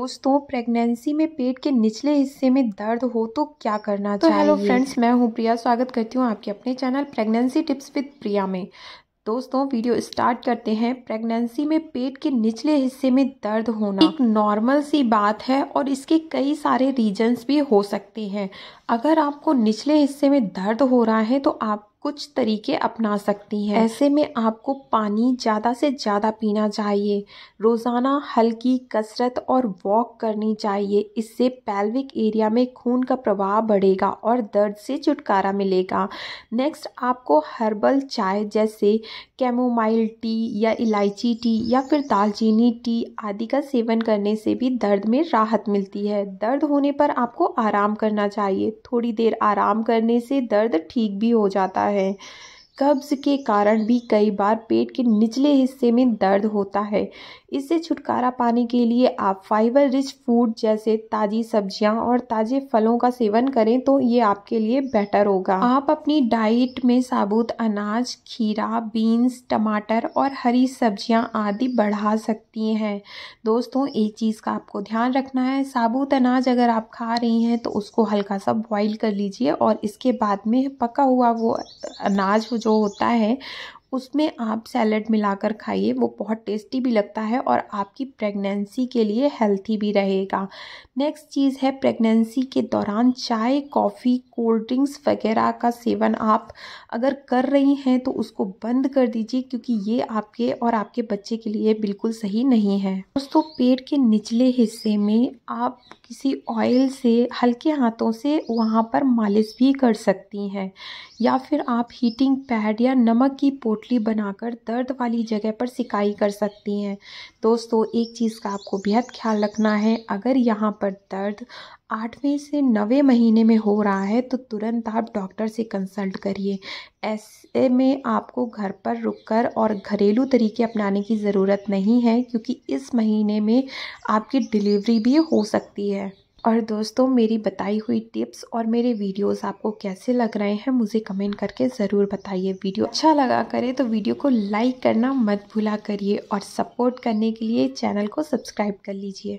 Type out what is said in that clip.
दोस्तों प्रेगनेंसी में पेट के निचले हिस्से में दर्द हो तो क्या करना तो चाहिए हेलो फ्रेंड्स मैं हूँ प्रिया स्वागत करती हूँ आपके अपने channel pregnancy tips with Priya में दोस्तों वीडियो स्टार्ट करते हैं प्रेगनेंसी में पेट के निचले हिस्से में दर्द होना एक नॉर्मल सी बात है और इसके कई सारे रीजन्स भी हो सकते हैं अगर आपको निचले हिस्से में दर्द हो रहा है तो आप कुछ तरीके अपना सकती हैं ऐसे में आपको पानी ज़्यादा से ज़्यादा पीना चाहिए रोज़ाना हल्की कसरत और वॉक करनी चाहिए इससे पैल्विक एरिया में खून का प्रवाह बढ़ेगा और दर्द से छुटकारा मिलेगा नेक्स्ट आपको हर्बल चाय जैसे कैमोमाइल टी या इलायची टी या फिर दालचीनी टी आदि का सेवन करने से भी दर्द में राहत मिलती है दर्द होने पर आपको आराम करना चाहिए थोड़ी देर आराम करने से दर्द ठीक भी हो जाता है é, कब्ज़ के कारण भी कई बार पेट के निचले हिस्से में दर्द होता है इससे छुटकारा पाने के लिए आप फाइबर रिच फूड जैसे ताज़ी सब्जियां और ताज़े फलों का सेवन करें तो ये आपके लिए बेटर होगा आप अपनी डाइट में साबुत अनाज खीरा बीन्स टमाटर और हरी सब्जियां आदि बढ़ा सकती हैं दोस्तों एक चीज़ का आपको ध्यान रखना है साबुत अनाज अगर आप खा रही हैं तो उसको हल्का सा बॉइल कर लीजिए और इसके बाद में पका हुआ वो अनाज जो जो होता है उसमें आप सैलड मिलाकर खाइए वो बहुत टेस्टी भी लगता है और आपकी प्रेगनेंसी के लिए हेल्थी भी रहेगा नेक्स्ट चीज़ है प्रेगनेंसी के दौरान चाय कॉफ़ी कोल्ड ड्रिंक्स वगैरह का सेवन आप अगर कर रही हैं तो उसको बंद कर दीजिए क्योंकि ये आपके और आपके बच्चे के लिए बिल्कुल सही नहीं है दोस्तों पेट के निचले हिस्से में आप किसी ऑयल से हल्के हाथों से वहाँ पर मालिश भी कर सकती हैं या फिर आप हीटिंग पैड या नमक की पोटली बनाकर दर्द वाली जगह पर सिकाई कर सकती हैं दोस्तों एक चीज़ का आपको बेहद ख्याल रखना है अगर यहाँ पर दर्द आठवें से नवे महीने में हो रहा है तो तुरंत आप डॉक्टर से कंसल्ट करिए ऐसे में आपको घर पर रुककर और घरेलू तरीके अपनाने की ज़रूरत नहीं है क्योंकि इस महीने में आपकी डिलीवरी भी हो सकती है और दोस्तों मेरी बताई हुई टिप्स और मेरे वीडियोस आपको कैसे लग रहे हैं मुझे कमेंट करके ज़रूर बताइए वीडियो अच्छा लगा करे तो वीडियो को लाइक करना मत भूला करिए और सपोर्ट करने के लिए चैनल को सब्सक्राइब कर लीजिए